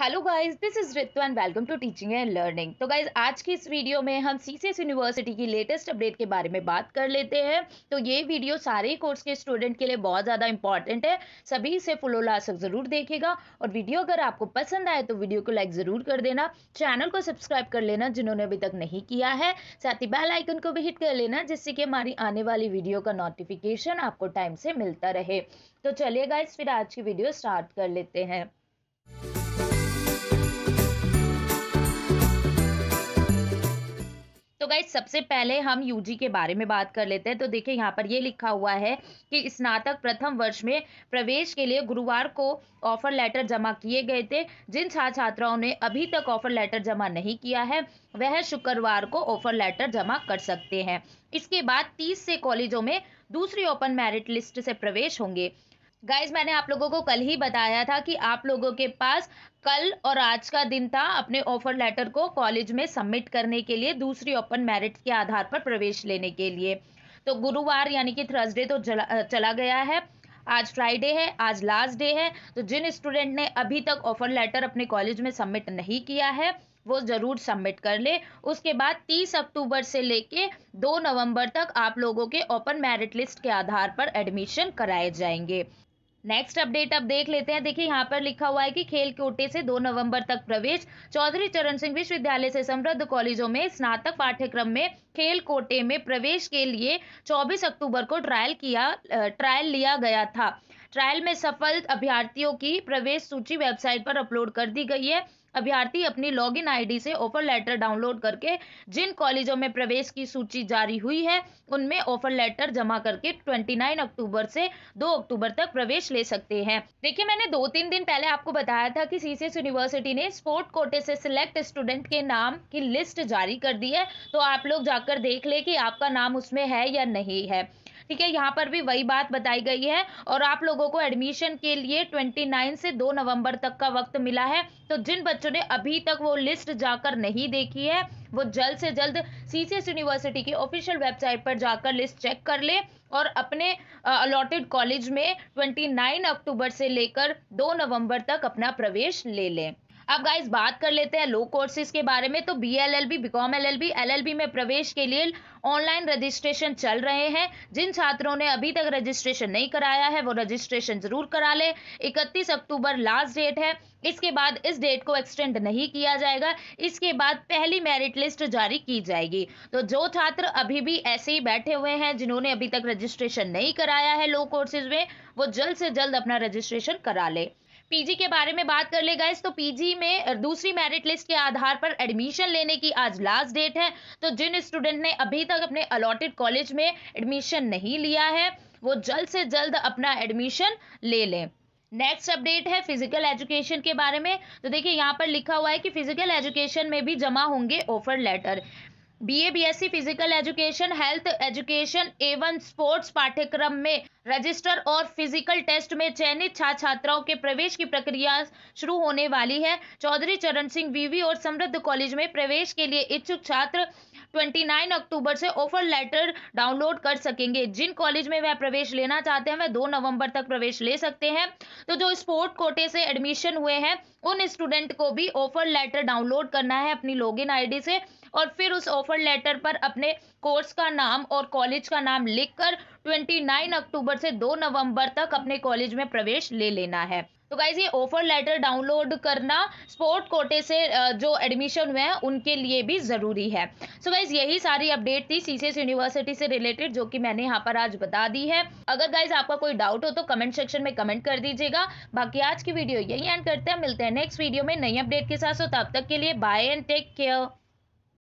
hello guys this is Ritu and welcome to teaching and learning तो guys आज की इस वीडियो में हम सी यूनिवर्सिटी की लेटेस्ट अपडेट के बारे में बात कर लेते हैं तो ये वीडियो सारे कोर्स के स्टूडेंट के लिए बहुत ज़्यादा इंपॉर्टेंट है सभी इसे फुल लास्ट ज़रूर देखेगा और वीडियो अगर आपको पसंद आए तो वीडियो को लाइक ज़रूर कर देना चैनल को सब्सक्राइब कर लेना जिन्होंने अभी तक नहीं किया है साथ ही बेल आइकन को भी हिट कर लेना जिससे कि हमारी आने वाली वीडियो का नोटिफिकेशन आपको टाइम से मिलता रहे तो चलिए गाइज फिर आज की वीडियो स्टार्ट कर लेते हैं तो गाइज सबसे पहले हम यूजी के बारे में बात कर लेते हैं तो देखिए यहाँ पर ये लिखा हुआ है कि स्नातक प्रथम वर्ष में प्रवेश के लिए गुरुवार को ऑफर लेटर जमा किए गए थे जिन छात्र छात्राओं ने अभी तक ऑफर लेटर जमा नहीं किया है वह शुक्रवार को ऑफर लेटर जमा कर सकते हैं इसके बाद 30 से कॉलेजों में दूसरी ओपन मेरिट लिस्ट से प्रवेश होंगे गाइज मैंने आप लोगों को कल ही बताया था कि आप लोगों के पास कल और आज का दिन था अपने ऑफर लेटर को कॉलेज में सबमिट करने के लिए दूसरी ओपन मेरिट के आधार पर प्रवेश लेने के लिए तो गुरुवार यानी कि थर्सडे तो चला, चला गया है आज फ्राइडे है आज लास्ट डे है तो जिन स्टूडेंट ने अभी तक ऑफर लेटर अपने कॉलेज में सबमिट नहीं किया है वो ज़रूर सबमिट कर ले उसके बाद 30 अक्टूबर से लेके 2 नवंबर तक आप लोगों के ओपन मेरिट लिस्ट के आधार पर एडमिशन कराए जाएंगे नेक्स्ट अपडेट अब देख लेते हैं देखिए यहाँ पर लिखा हुआ है कि खेल कोटे से 2 नवंबर तक प्रवेश चौधरी चरण सिंह विश्वविद्यालय से समृद्ध कॉलेजों में स्नातक पाठ्यक्रम में खेल कोटे में प्रवेश के लिए 24 अक्टूबर को ट्रायल किया ट्रायल लिया गया था ट्रायल में सफल अभ्यर्थियों की प्रवेश सूची वेबसाइट पर अपलोड कर दी गई है अभ्यर्थी अपनी लॉगिन आईडी से ऑफर लेटर डाउनलोड करके जिन कॉलेजों में प्रवेश की सूची जारी हुई है उनमें ऑफर लेटर जमा करके 29 अक्टूबर से 2 अक्टूबर तक प्रवेश ले सकते हैं देखिए मैंने दो तीन दिन पहले आपको बताया था कि सीसीएस यूनिवर्सिटी ने स्पोर्ट कोटे से सिलेक्ट स्टूडेंट के नाम की लिस्ट जारी कर दी है तो आप लोग जाकर देख ले कि आपका नाम उसमें है या नहीं है ठीक है यहाँ पर भी वही बात बताई गई है और आप लोगों को एडमिशन के लिए ट्वेंटी से दो नवंबर तक का वक्त मिला है तो जिन बच्चों ने अभी तक वो लिस्ट जाकर नहीं देखी है वो जल्द से जल्द एस यूनिवर्सिटी की ऑफिशियल वेबसाइट पर जाकर लिस्ट चेक कर ले और अपने अलॉटेड कॉलेज में 29 अक्टूबर से लेकर 2 नवंबर तक अपना प्रवेश ले लें अब गाइज बात कर लेते हैं लो कोर्सेज के बारे में तो B L L B B com L L B L L B में प्रवेश के लिए ऑनलाइन रजिस्ट्रेशन चल रहे हैं जिन छात्रों ने अभी तक रजिस्ट्रेशन नहीं कराया है वो रजिस्ट्रेशन जरूर करा ले इकतीस अक्टूबर लास्ट डेट है इसके बाद इस डेट को एक्सटेंड नहीं किया जाएगा इसके बाद पहली मेरिट लिस्ट जारी की जाएगी तो जो छात्र अभी भी ऐसे ही बैठे हुए हैं जिन्होंने अभी तक रजिस्ट्रेशन नहीं कराया है लो कोर्सेज में वो जल्द से जल्द अपना रजिस्ट्रेशन करा ले पीजी के बारे में बात कर ले गाइस तो पीजी में दूसरी मेरिट लिस्ट के आधार पर एडमिशन लेने की आज लास्ट डेट है तो जिन स्टूडेंट ने अभी तक अपने अलॉटेड कॉलेज में एडमिशन नहीं लिया है वो जल्द से जल्द अपना एडमिशन ले लें नेक्स्ट अपडेट है फिजिकल एजुकेशन के बारे में तो देखिए यहाँ पर लिखा हुआ है कि फिजिकल एजुकेशन में भी जमा होंगे offer letter BA BSc physical education health education एवं स्पोर्ट्स पाठ्यक्रम में रजिस्टर और फिजिकल टेस्ट में चयनित छात्र छात्राओं के प्रवेश की प्रक्रिया शुरू होने वाली है चौधरी चरण सिंह वीवी और समृद्ध कॉलेज में प्रवेश के लिए इच्छुक छात्र 29 अक्टूबर से ऑफर लेटर डाउनलोड कर सकेंगे जिन कॉलेज में वह प्रवेश लेना चाहते हैं वह 2 नवंबर तक प्रवेश ले सकते हैं तो जो स्पोर्ट कोटे से एडमिशन हुए हैं उन स्टूडेंट को भी ऑफर लेटर डाउनलोड करना है अपनी लॉग इन से और फिर उस ऑफर लेटर पर अपने कोर्स का नाम और कॉलेज का नाम लिखकर 29 अक्टूबर से 2 नवंबर तक अपने कॉलेज में प्रवेश ले लेना है तो गाइज ये ऑफर लेटर डाउनलोड करना स्पोर्ट कोटे से जो एडमिशन हुए हैं उनके लिए भी ज़रूरी है सो so गाइज यही सारी अपडेट थी सीसीएस यूनिवर्सिटी से रिलेटेड जो कि मैंने यहाँ पर आज बता दी है अगर गाइज आपका कोई डाउट हो तो कमेंट सेक्शन में कमेंट कर दीजिएगा बाकी आज की वीडियो यही एंड करते हैं मिलते हैं नेक्स्ट वीडियो में नई अपडेट के साथ सो तब तक के लिए बाय एंड टेक केयर